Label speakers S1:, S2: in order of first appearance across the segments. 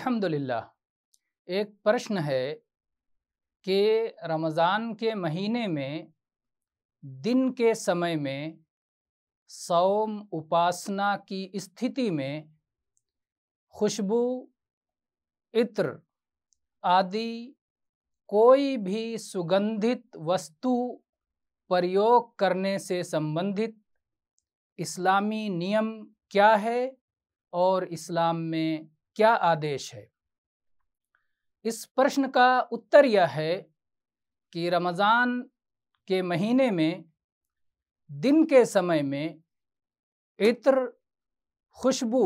S1: अल्हम्दुलिल्लाह एक प्रश्न है कि रमज़ान के महीने में दिन के समय में सौम उपासना की स्थिति में खुशबू इत्र आदि कोई भी सुगंधित वस्तु प्रयोग करने से संबंधित इस्लामी नियम क्या है और इस्लाम में क्या आदेश है इस प्रश्न का उत्तर यह है कि रमज़ान के महीने में दिन के समय में इत्र खुशबू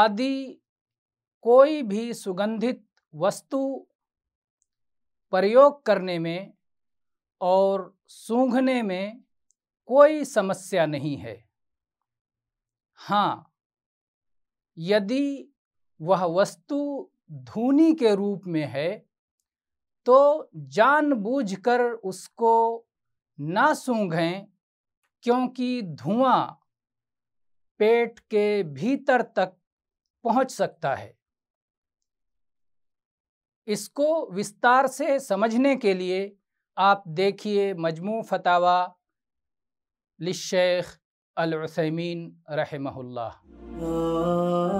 S1: आदि कोई भी सुगंधित वस्तु प्रयोग करने में और सूंघने में कोई समस्या नहीं है हाँ यदि वह वस्तु धूनी के रूप में है तो जानबूझकर उसको ना सूंघें क्योंकि धुआं पेट के भीतर तक पहुंच सकता है इसको विस्तार से समझने के लिए आप देखिए मजमू फतावा लिशेख العثيمين رحمه الله آه.